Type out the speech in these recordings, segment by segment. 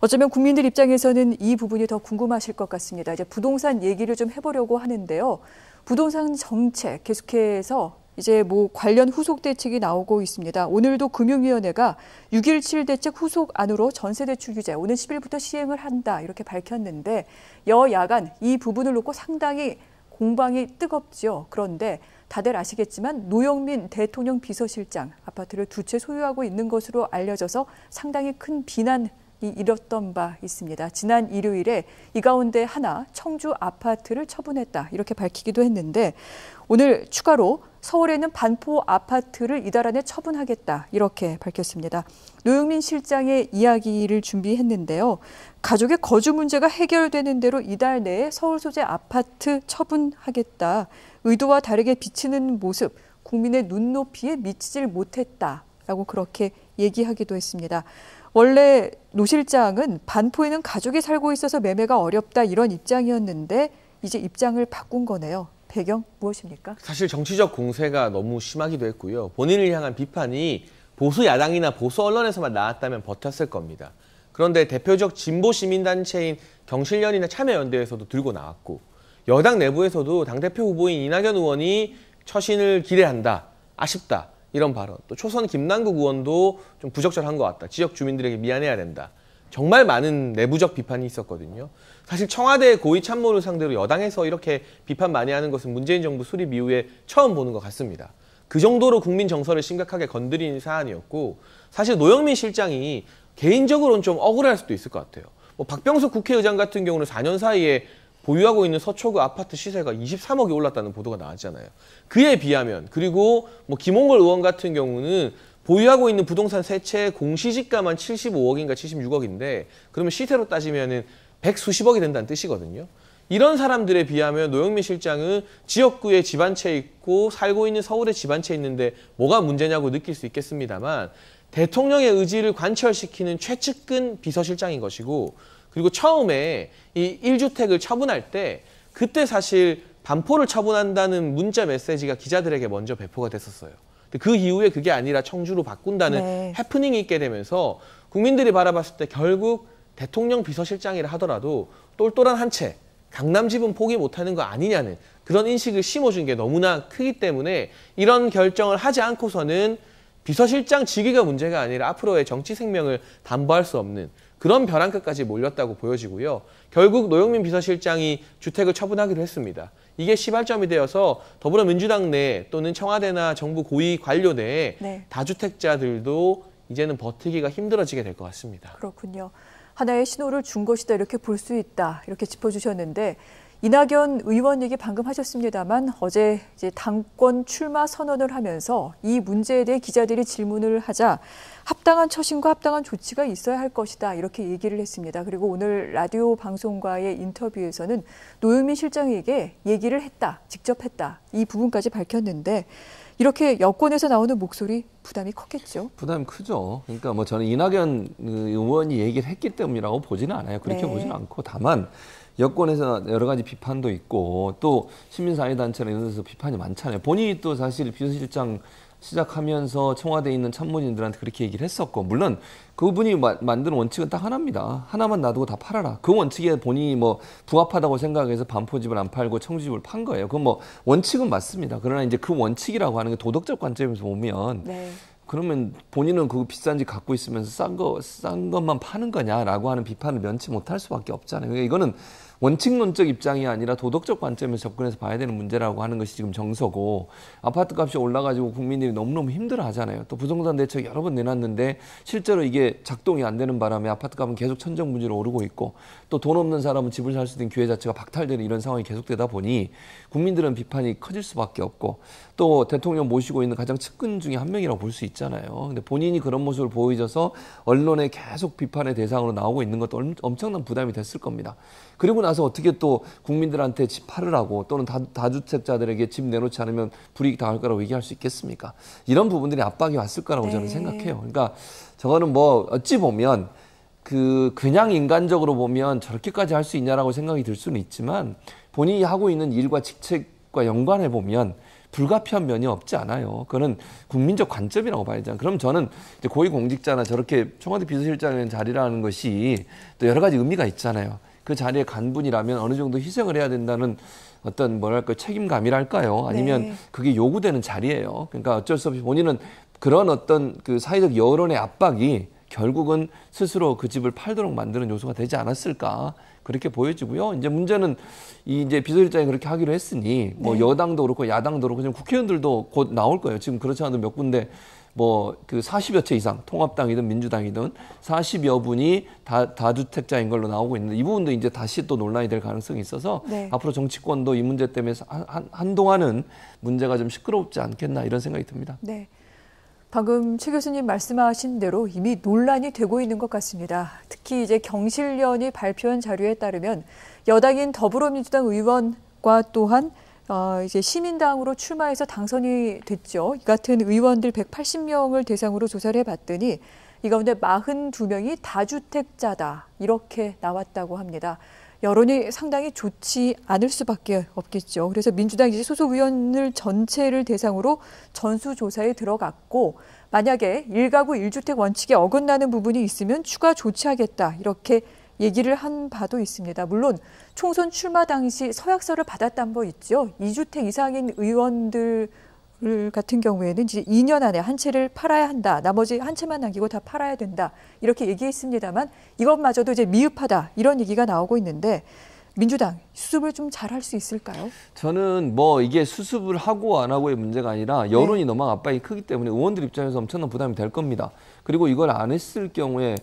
어쩌면 국민들 입장에서는 이 부분이 더 궁금하실 것 같습니다. 이제 부동산 얘기를 좀 해보려고 하는데요. 부동산 정책 계속해서 이제 뭐 관련 후속 대책이 나오고 있습니다. 오늘도 금융위원회가 6.17 대책 후속 안으로 전세대출 규제 오는 10일부터 시행을 한다 이렇게 밝혔는데 여야간 이 부분을 놓고 상당히 공방이 뜨겁죠 그런데 다들 아시겠지만 노영민 대통령 비서실장 아파트를 두 채 소유하고 있는 것으로 알려져서 상당히 큰 비난 이뤘던 바 있습니다. 지난 일요일에 이 가운데 하나 청주 아파트를 처분했다 이렇게 밝히기도 했는데 오늘 추가로 서울에는 반포 아파트를 이달 안에 처분하겠다 이렇게 밝혔습니다. 노영민 실장의 이야기를 준비했는데요. 가족의 거주 문제가 해결되는 대로 이달 내에 서울 소재 아파트 처분하겠다. 의도와 다르게 비치는 모습, 국민의 눈높이에 미치질 못했다라고 그렇게 얘기하기도 했습니다. 원래 노실장은 반포에는 가족이 살고 있어서 매매가 어렵다 이런 입장이었는데 이제 입장을 바꾼 거네요. 배경 무엇입니까? 사실 정치적 공세가 너무 심하기도 했고요. 본인을 향한 비판이 보수 야당이나 보수 언론에서만 나왔다면 버텼을 겁니다. 그런데 대표적 진보 시민단체인 경실련이나 참여연대에서도 들고 나왔고 여당 내부에서도 당대표 후보인 이낙연 의원이 처신을 기대한다, 아쉽다 이런 발언. 또 초선 김남국 의원도 좀 부적절한 것 같다. 지역 주민들에게 미안해야 된다. 정말 많은 내부적 비판이 있었거든요. 사실 청와대 의 고위 참모를 상대로 여당에서 이렇게 비판 많이 하는 것은 문재인 정부 수립 이후에 처음 보는 것 같습니다. 그 정도로 국민 정서를 심각하게 건드린 사안이었고 사실 노영민 실장이 개인적으로는 좀 억울할 수도 있을 것 같아요. 뭐 박병석 국회의장 같은 경우는 4년 사이에 보유하고 있는 서초구 아파트 시세가 23억이 올랐다는 보도가 나왔잖아요. 그에 비하면 그리고 뭐 김홍걸 의원 같은 경우는 보유하고 있는 부동산 세 채 공시지가만 75억인가 76억인데 그러면 시세로 따지면은 백 수십억이 된다는 뜻이거든요. 이런 사람들에 비하면 노영민 실장은 지역구에 집한채 있고 살고 있는 서울에 집한채 있는데 뭐가 문제냐고 느낄 수 있겠습니다만 대통령의 의지를 관철시키는 최측근 비서실장인 것이고 그리고 처음에 이 1주택을 처분할 때 그때 사실 반포를 처분한다는 문자 메시지가 기자들에게 먼저 배포가 됐었어요. 그 이후에 그게 아니라 청주로 바꾼다는 네. 해프닝이 있게 되면서 국민들이 바라봤을 때 결국 대통령 비서실장이라 하더라도 똘똘한 한 채 강남 집은 포기 못하는 거 아니냐는 그런 인식을 심어준 게 너무나 크기 때문에 이런 결정을 하지 않고서는 비서실장 직위가 문제가 아니라 앞으로의 정치 생명을 담보할 수 없는 그런 벼랑 끝까지 몰렸다고 보여지고요. 결국 노영민 비서실장이 주택을 처분하기로 했습니다. 이게 시발점이 되어서 더불어민주당 내 또는 청와대나 정부 고위 관료 내에 네. 다주택자들도 이제는 버티기가 힘들어지게 될 것 같습니다. 그렇군요. 하나의 신호를 준 것이다 이렇게 볼 수 있다 이렇게 짚어주셨는데 이낙연 의원 얘기 방금 하셨습니다만 어제 이제 당권 출마 선언을 하면서 이 문제에 대해 기자들이 질문을 하자 합당한 처신과 합당한 조치가 있어야 할 것이다 이렇게 얘기를 했습니다. 그리고 오늘 라디오 방송과의 인터뷰에서는 노유민 실장에게 얘기를 했다, 직접 했다 이 부분까지 밝혔는데 이렇게 여권에서 나오는 목소리 부담이 컸겠죠. 부담 크죠. 그러니까 뭐 저는 이낙연 의원이 얘기를 했기 때문이라고 보지는 않아요. 그렇게 네. 보지는 않고 다만 여권에서 여러 가지 비판도 있고 또 시민사회단체나 이런 데서 비판이 많잖아요. 본인이 또 사실 비서실장 시작하면서 청와대에 있는 참모진들한테 그렇게 얘기를 했었고 물론 그분이 마, 만는 원칙은 딱 하나입니다. 하나만 놔두고 다 팔아라. 그 원칙에 본인이 뭐 부합하다고 생각해서 반포집을 안 팔고 청주집을 판 거예요. 그건 뭐 원칙은 맞습니다. 그러나 이제 그 원칙이라고 하는 게 도덕적 관점에서 보면 네. 그러면 본인은 그 비싼 집 갖고 있으면서 싼 거, 싼 것만 파는 거냐라고 하는 비판을 면치 못할 수밖에 없잖아요. 그러니까 이거는 원칙론적 입장이 아니라 도덕적 관점에서 접근해서 봐야 되는 문제라고 하는 것이 지금 정서고 아파트 값이 올라가지고 국민들이 너무너무 힘들어 하잖아요. 또 부동산 대책 여러 번 내놨는데 실제로 이게 작동이 안 되는 바람에 아파트 값은 계속 천정부지로 오르고 있고 또 돈 없는 사람은 집을 살 수 있는 기회 자체가 박탈되는 이런 상황이 계속되다 보니 국민들은 비판이 커질 수밖에 없고 또 대통령 모시고 있는 가장 측근 중에 한 명이라고 볼 수 있잖아요. 근데 본인이 그런 모습을 보여줘서 언론에 계속 비판의 대상으로 나오고 있는 것도 엄청난 부담이 됐을 겁니다. 그리고 나서 어떻게 또 국민들한테 집 팔으라고 또는 다, 주택자들에게집 내놓지 않으면 불이익 당할 거라고 얘기할 수 있겠습니까? 이런 부분들이 압박이 왔을 거라고 네. 저는 생각해요. 그러니까 저거는 뭐 어찌 보면 그 그냥 인간적으로 보면 저렇게까지 할 수 있냐라고 생각이 들 수는 있지만 본인이 하고 있는 일과 직책과 연관해 보면 불가피한 면이 없지 않아요. 그거는 국민적 관점이라고 봐야 되잖아요. 그럼 저는 이제 고위공직자나 저렇게 청와대 비서실장의 자리라는 것이 또 여러 가지 의미가 있잖아요. 그 자리에 간 분이라면 어느 정도 희생을 해야 된다는 어떤 뭐랄까 책임감이랄까요? 아니면 네. 그게 요구되는 자리예요. 그러니까 어쩔 수 없이 본인은 그런 어떤 그 사회적 여론의 압박이 결국은 스스로 그 집을 팔도록 만드는 요소가 되지 않았을까 그렇게 보여지고요. 이제 문제는 이 이제 비서실장이 그렇게 하기로 했으니 뭐 네. 여당도 그렇고 야당도 그렇고 지금 국회의원들도 곧 나올 거예요. 지금 그렇지 않아도 몇 군데 뭐그 40여 채 이상 통합당이든 민주당이든 40여 분이 다, 다주택자인 걸로 나오고 있는데 이 부분도 이제 다시 또 논란이 될 가능성이 있어서 네. 앞으로 정치권도 이 문제 때문에 한, 한동안은 문제가 좀 시끄럽지 않겠나 이런 생각이 듭니다. 네. 방금 최 교수님 말씀하신 대로 이미 논란이 되고 있는 것 같습니다. 특히 이제 경실련이 발표한 자료에 따르면 여당인 더불어민주당 의원과 또한 어, 이제 시민당으로 출마해서 당선이 됐죠. 이 같은 의원들 180명을 대상으로 조사를 해봤더니 이 가운데 42명이 다주택자다 이렇게 나왔다고 합니다. 여론이 상당히 좋지 않을 수밖에 없겠죠. 그래서 민주당 이제 소속 의원을 전체를 대상으로 전수조사에 들어갔고 만약에 1가구1주택 원칙에 어긋나는 부분이 있으면 추가 조치하겠다 이렇게 얘기를 한 바도 있습니다. 물론 총선 출마 당시 서약서를 받았던 거 있죠. 이주택 이상인 의원들 같은 경우에는 이제 2년 안에 한 채를 팔아야 한다. 나머지 한 채만 남기고 다 팔아야 된다. 이렇게 얘기했습니다만 이것마저도 이제 미흡하다. 이런 얘기가 나오고 있는데 민주당 수습을 좀 잘할 수 있을까요? 저는 뭐 이게 수습을 하고 안 하고의 문제가 아니라 네. 여론이 네. 너무 압박이 크기 때문에 의원들 입장에서 엄청난 부담이 될 겁니다. 그리고 이걸 안 했을 경우에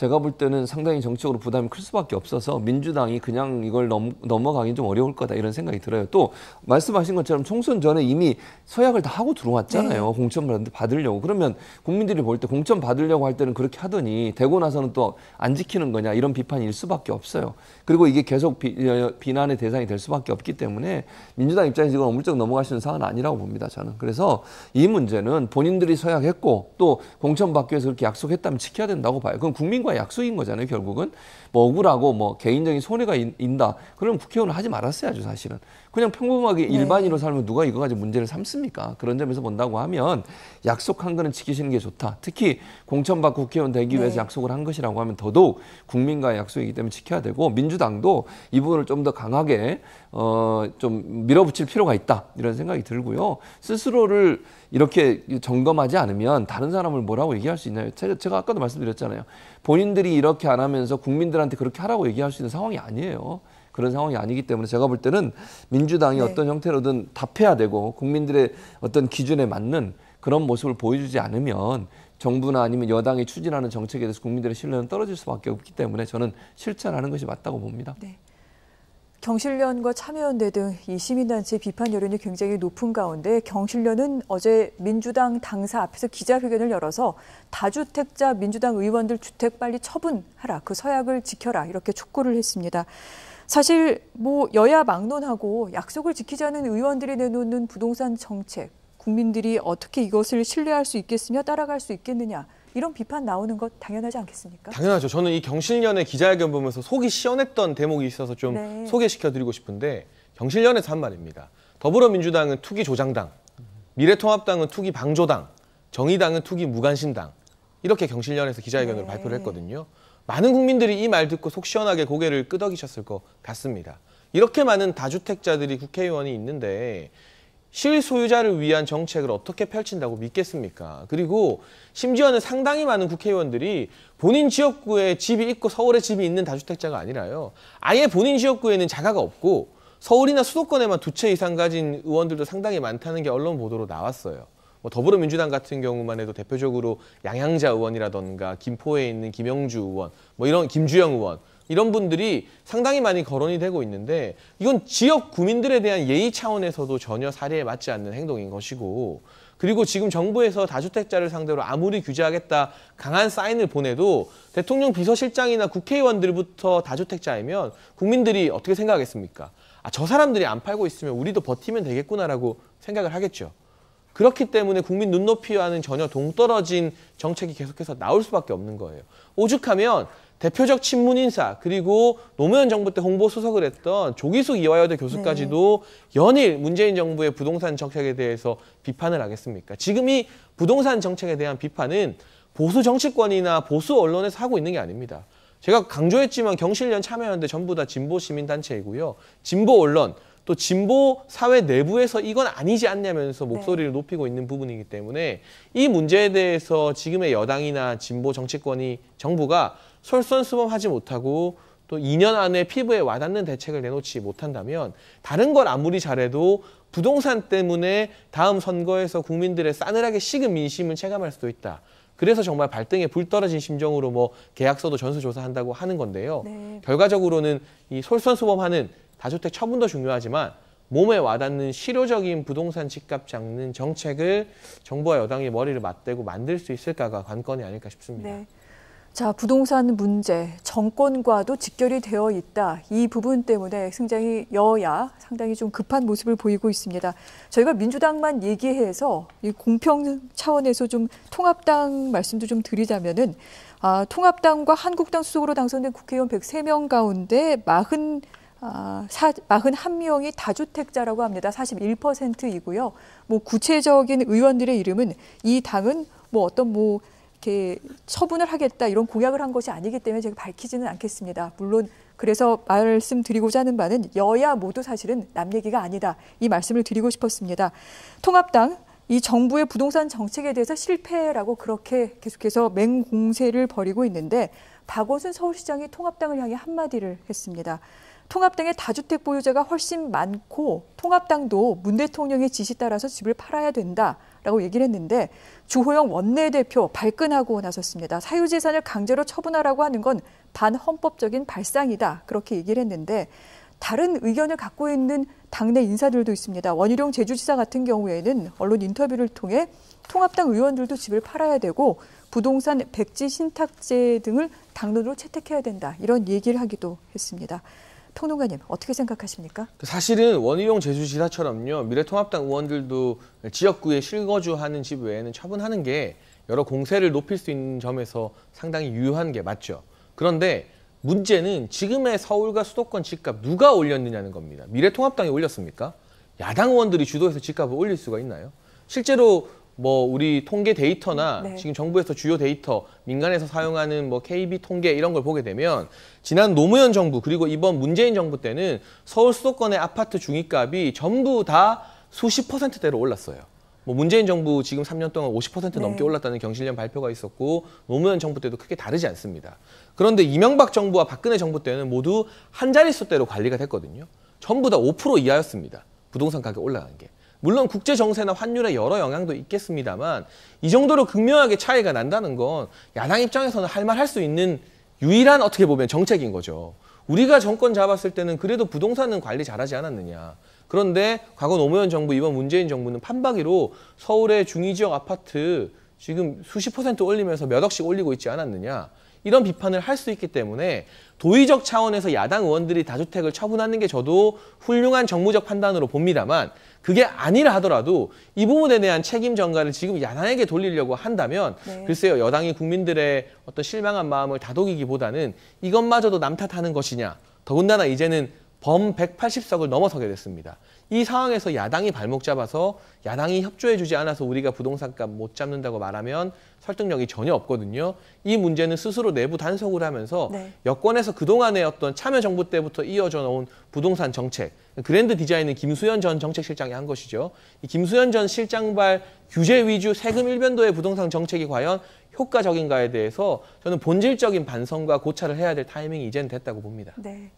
제가 볼 때는 상당히 정치적으로 부담이 클 수밖에 없어서 민주당이 그냥 이걸 넘, 넘어가긴 좀 어려울 거다 이런 생각이 들어요. 또 말씀하신 것처럼 총선 전에 이미 서약을 다 하고 들어왔잖아요. 네. 공천 받으려고. 그러면 국민들이 볼 때 공천 받으려고 할 때는 그렇게 하더니 되고 나서는 또 안 지키는 거냐 이런 비판일 수밖에 없어요. 그리고 이게 계속 비, 어, 난의 대상이 될 수밖에 없기 때문에 민주당 입장에서 이건 물쩍 넘어가시는 상황은 아니라고 봅니다. 저는. 그래서 이 문제는 본인들이 서약했고 또 공천 받기 위해서 그렇게 약속했다면 지켜야 된다고 봐요. 그건 국민과 친구가 약속인 거잖아요. 결국은 뭐 억울하고 뭐 개인적인 손해가 있다 그럼 국회의원을 하지 말았어야죠. 사실은. 그냥 평범하게 네. 일반인으로 살면 누가 이거 가지고 문제를 삼습니까? 그런 점에서 본다고 하면 약속한 거는 지키시는 게 좋다. 특히 공천받 국회의원 되기 위해서 네. 약속을 한 것이라고 하면 더더욱 국민과의 약속이기 때문에 지켜야 되고 민주당도 이 부분을 좀 더 강하게 어, 좀 밀어붙일 필요가 있다. 이런 생각이 들고요. 스스로를 이렇게 점검하지 않으면 다른 사람을 뭐라고 얘기할 수 있나요? 제가 아까도 말씀드렸잖아요. 본인들이 이렇게 안 하면서 국민들한테 그렇게 하라고 얘기할 수 있는 상황이 아니에요. 그런 상황이 아니기 때문에 제가 볼 때는 민주당이 네. 어떤 형태로든 답해야 되고 국민들의 어떤 기준에 맞는 그런 모습을 보여주지 않으면 정부나 아니면 여당이 추진하는 정책에 대해서 국민들의 신뢰는 떨어질 수밖에 없기 때문에 저는 실천하는 것이 맞다고 봅니다. 네. 경실련과 참여연대 등 이 시민단체 비판 여론이 굉장히 높은 가운데 경실련은 어제 민주당 당사 앞에서 기자회견을 열어서 다주택자 민주당 의원들 주택 빨리 처분하라 그 서약을 지켜라 이렇게 촉구를 했습니다. 사실 뭐 여야 막론하고 약속을 지키자는 의원들이 내놓는 부동산 정책, 국민들이 어떻게 이것을 신뢰할 수 있겠으며 따라갈 수 있겠느냐. 이런 비판 나오는 것 당연하지 않겠습니까? 당연하죠. 저는 이 경실련의 기자회견 보면서 속이 시원했던 대목이 있어서 좀 네. 소개시켜드리고 싶은데 경실련에서 한 말입니다. 더불어민주당은 투기 조장당, 미래통합당은 투기 방조당, 정의당은 투기 무관심당 이렇게 경실련에서 기자회견을 네. 발표를 했거든요. 많은 국민들이 이 말 듣고 속 시원하게 고개를 끄덕이셨을 것 같습니다. 이렇게 많은 다주택자들이 국회의원이 있는데 실소유자를 위한 정책을 어떻게 펼친다고 믿겠습니까? 그리고 심지어는 상당히 많은 국회의원들이 본인 지역구에 집이 있고 서울에 집이 있는 다주택자가 아니라요. 아예 본인 지역구에는 자가가 없고 서울이나 수도권에만 두 채 이상 가진 의원들도 상당히 많다는 게 언론 보도로 나왔어요. 뭐 더불어민주당 같은 경우만 해도 대표적으로 양양자 의원이라던가 김포에 있는 김영주 의원, 뭐 이런 김주영 의원 이런 분들이 상당히 많이 거론이 되고 있는데 이건 지역 구민들에 대한 예의 차원에서도 전혀 사례에 맞지 않는 행동인 것이고 그리고 지금 정부에서 다주택자를 상대로 아무리 규제하겠다 강한 사인을 보내도 대통령 비서실장이나 국회의원들부터 다주택자이면 국민들이 어떻게 생각하겠습니까? 아, 저 사람들이 안 팔고 있으면 우리도 버티면 되겠구나라고 생각을 하겠죠. 그렇기 때문에 국민 눈높이와는 전혀 동떨어진 정책이 계속해서 나올 수밖에 없는 거예요. 오죽하면 대표적 친문 인사 그리고 노무현 정부 때 홍보 수석을 했던 조기숙 이화여대 교수까지도 네. 연일 문재인 정부의 부동산 정책에 대해서 비판을 하겠습니까? 지금 이 부동산 정책에 대한 비판은 보수 정치권이나 보수 언론에서 하고 있는 게 아닙니다. 제가 강조했지만 경실련 참여연대 전부 다 진보 시민 단체이고요. 진보 언론 또 진보 사회 내부에서 이건 아니지 않냐면서 네. 목소리를 네. 높이고 있는 부분이기 때문에 이 문제에 대해서 지금의 여당이나 진보 정치권이 정부가 솔선수범하지 못하고 또 2년 안에 피부에 와닿는 대책을 내놓지 못한다면 다른 걸 아무리 잘해도 부동산 때문에 다음 선거에서 국민들의 싸늘하게 식은 민심을 체감할 수도 있다. 그래서 정말 발등에 불 떨어진 심정으로 뭐 계약서도 전수조사한다고 하는 건데요. 네. 결과적으로는 이 솔선수범하는 다주택 처분도 중요하지만 몸에 와닿는 실효적인 부동산 집값 잡는 정책을 정부와 여당이 머리를 맞대고 만들 수 있을까가 관건이 아닐까 싶습니다. 네. 자, 부동산 문제, 정권과도 직결이 되어 있다. 이 부분 때문에 굉장히 여야 상당히 좀 급한 모습을 보이고 있습니다. 저희가 민주당만 얘기해서 이 공평 차원에서 좀 통합당 말씀도 좀 드리자면은 아, 통합당과 한국당 수속으로 당선된 국회의원 103명 가운데 40 아, 41명이 다주택자라고 합니다. 41%이고요. 뭐 구체적인 의원들의 이름은 이 당은 뭐 어떤 뭐 이렇게 처분을 하겠다 이런 공약을 한 것이 아니기 때문에 제가 밝히지는 않겠습니다. 물론 그래서 말씀드리고자 하는 바는 여야 모두 사실은 남 얘기가 아니다. 이 말씀을 드리고 싶었습니다. 통합당 이 정부의 부동산 정책에 대해서 실패라고 그렇게 계속해서 맹공세를 벌이고 있는데 박원순 서울시장이 통합당을 향해 한마디를 했습니다. 통합 당의 다주택 보유자가 훨씬 많고 통합당도 문 대통령의 지시 따라서 집을 팔아야 된다라고 얘기를 했는데 주호영 원내대표 발끈하고 나섰습니다. 사유재산을 강제로 처분하라고 하는 건 반헌법적인 발상이다 그렇게 얘기를 했는데 다른 의견을 갖고 있는 당내 인사들도 있습니다. 원희룡 제주지사 같은 경우에는 언론 인터뷰를 통해 통합당 의원들도 집을 팔아야 되고 부동산 백지 신탁제 등을 당론으로 채택해야 된다 이런 얘기를 하기도 했습니다. 평론가님 어떻게 생각하십니까? 그 사실은 원희룡 제주지사처럼요 미래통합당 의원들도 지역구에 실거주하는 집 외에는 처분하는 게 여러 공세를 높일 수 있는 점에서 상당히 유효한 게 맞죠. 그런데 문제는 지금의 서울과 수도권 집값 누가 올렸느냐는 겁니다. 미래통합당이 올렸습니까? 야당 의원들이 주도해서 집값을 올릴 수가 있나요? 실제로 뭐 우리 통계 데이터나 네. 지금 정부에서 주요 데이터, 민간에서 사용하는 뭐 KB 통계 이런 걸 보게 되면 지난 노무현 정부 그리고 이번 문재인 정부 때는 서울 수도권의 아파트 중위값이 전부 다 수십 퍼센트대로 올랐어요. 뭐 문재인 정부 지금 3년 동안 50% 넘게 네. 올랐다는 경실련 발표가 있었고 노무현 정부 때도 크게 다르지 않습니다. 그런데 이명박 정부와 박근혜 정부 때는 모두 한 자릿수대로 관리가 됐거든요. 전부 다 5% 이하였습니다. 부동산 가격 올라간 게. 물론 국제 정세나 환율의 여러 영향도 있겠습니다만 이 정도로 극명하게 차이가 난다는 건 야당 입장에서는 할 말 할 수 있는 유일한 어떻게 보면 정책인 거죠. 우리가 정권 잡았을 때는 그래도 부동산은 관리 잘하지 않았느냐. 그런데 과거 노무현 정부 이번 문재인 정부는 판박이로 서울의 중위 지역 아파트 지금 수십 퍼센트 올리면서 몇 억씩 올리고 있지 않았느냐. 이런 비판을 할 수 있기 때문에 도의적 차원에서 야당 의원들이 다주택을 처분하는 게 저도 훌륭한 정무적 판단으로 봅니다만 그게 아니라 하더라도 이 부분에 대한 책임 전가를 지금 야당에게 돌리려고 한다면 네. 글쎄요 여당이 국민들의 어떤 실망한 마음을 다독이기보다는 이것마저도 남 탓하는 것이냐 더군다나 이제는 범 180석을 넘어서게 됐습니다. 이 상황에서 야당이 발목 잡아서 야당이 협조해주지 않아서 우리가 부동산값 못 잡는다고 말하면 설득력이 전혀 없거든요. 이 문제는 스스로 내부 단속을 하면서 네. 여권에서 그동안의 어떤 참여정부 때부터 이어져 놓은 부동산 정책, 그랜드 디자인은 김수현 전 정책실장이 한 것이죠. 이 김수현 전 실장발 규제 위주 세금 일변도의 부동산 정책이 과연 효과적인가에 대해서 저는 본질적인 반성과 고찰을 해야 될 타이밍이 이제는 됐다고 봅니다. 네.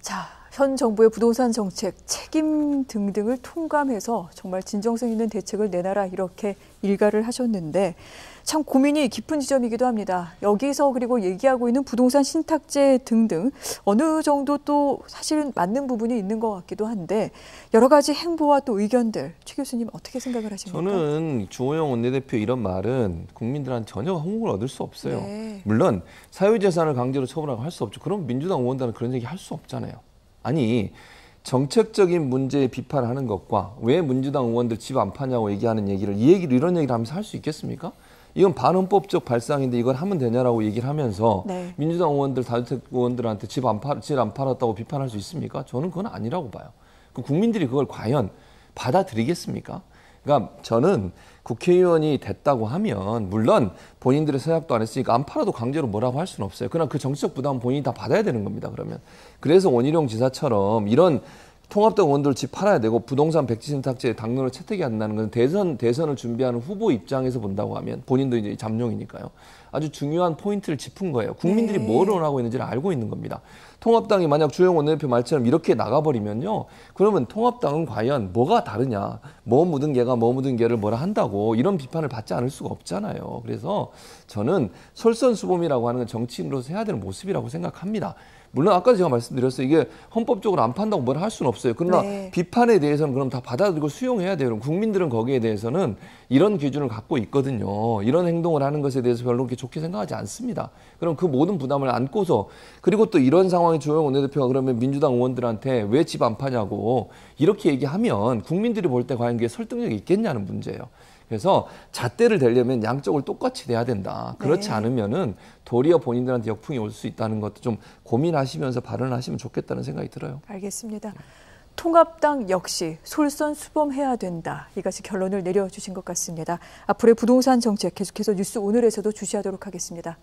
자, 현 정부의 부동산 정책, 책임 등등을 통감해서 정말 진정성 있는 대책을 내놔라 이렇게 일가를 하셨는데 참 고민이 깊은 지점이기도 합니다. 여기서 그리고 얘기하고 있는 부동산 신탁제 등등 어느 정도 또 사실은 맞는 부분이 있는 것 같기도 한데 여러 가지 행보와 또 의견들 최 교수님 어떻게 생각을 하십니까? 저는 주호영 원내대표 이런 말은 국민들한테 전혀 호응을 얻을 수 없어요. 네. 물론 사유재산을 강제로 처분하고 할 수 없죠. 그럼 민주당 의원단은 그런 얘기 할 수 없잖아요. 아니 정책적인 문제에 비판하는 것과 왜 민주당 의원들 집 안 파냐고 얘기하는 얘기를 이 얘기를 이런 얘기를 하면서 할 수 있겠습니까? 이건 반헌법적 발상인데 이걸 하면 되냐라고 얘기를 하면서 네. 민주당 의원들 다주택 의원들한테 집안 집안 팔았다고 비판할 수 있습니까? 저는 그건 아니라고 봐요. 그 국민들이 그걸 과연 받아들이겠습니까? 그러니까 저는 국회의원이 됐다고 하면 물론 본인들의 생각도 안 했으니까 안 팔아도 강제로 뭐라고 할 수는 없어요. 그러나 그 정치적 부담은 본인이 다 받아야 되는 겁니다. 그러면 그래서 원희룡 지사처럼 이런 통합당 의원들 집 팔아야 되고 부동산 백지신탁제 당론을 채택이 안 나는 건 대선 대선을 준비하는 후보 입장에서 본다고 하면 본인도 이제 잠룡이니까요. 아주 중요한 포인트를 짚은 거예요. 국민들이 네. 뭘 원하고 있는지를 알고 있는 겁니다. 통합당이 만약 주영원 대표 말처럼 이렇게 나가버리면요. 그러면 통합당은 과연 뭐가 다르냐. 뭐 묻은 개가 뭐 묻은 개를 뭐라 한다고 이런 비판을 받지 않을 수가 없잖아요. 그래서 저는 설선수범이라고 하는 건 정치인으로서 해야 되는 모습이라고 생각합니다. 물론 아까 제가 말씀드렸어요. 이게 헌법적으로 안 판다고 뭘 할 수는 없어요. 그러나 네. 비판에 대해서는 그럼 다 받아들이고 수용해야 돼요. 국민들은 거기에 대해서는 이런 기준을 갖고 있거든요. 이런 행동을 하는 것에 대해서 별로 그렇게 좋게 생각하지 않습니다. 그럼 그 모든 부담을 안고서 그리고 또 이런 상황에 조영 원내대표가 그러면 민주당 의원들한테 왜 집 안 파냐고 이렇게 얘기하면 국민들이 볼 때 과연 그게 설득력이 있겠냐는 문제예요. 그래서 잣대를 대려면 양쪽을 똑같이 대야 된다. 그렇지 네. 않으면은 도리어 본인들한테 역풍이 올 수 있다는 것도 좀 고민하시면서 발언하시면 좋겠다는 생각이 들어요. 알겠습니다. 통합당 역시 솔선수범해야 된다. 이같이 결론을 내려주신 것 같습니다. 앞으로의 부동산 정책 계속해서 뉴스 오늘에서도 주시하도록 하겠습니다.